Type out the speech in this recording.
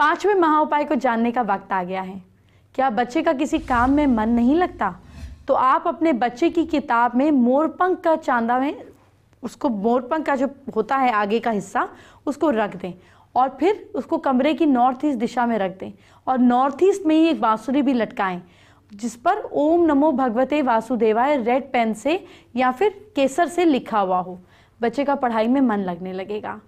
पांचवें उपाय को जानने का वक्त आ गया है क्या बच्चे का किसी काम में मन नहीं लगता तो आप अपने बच्चे की किताब में मोरपंख का चांदा में उसको मोरपंख का जो होता है आगे का हिस्सा उसको रख दें और फिर उसको कमरे की नॉर्थ ईस्ट दिशा में रख दें और नॉर्थ ईस्ट में ही एक बांसुरी भी लटकाएं जिस पर ओम नमो भगवते वासुदेवाय रेड पेन से या फिर केसर से लिखा हुआ हो बच्चे का पढ़ाई में मन लगने लगेगा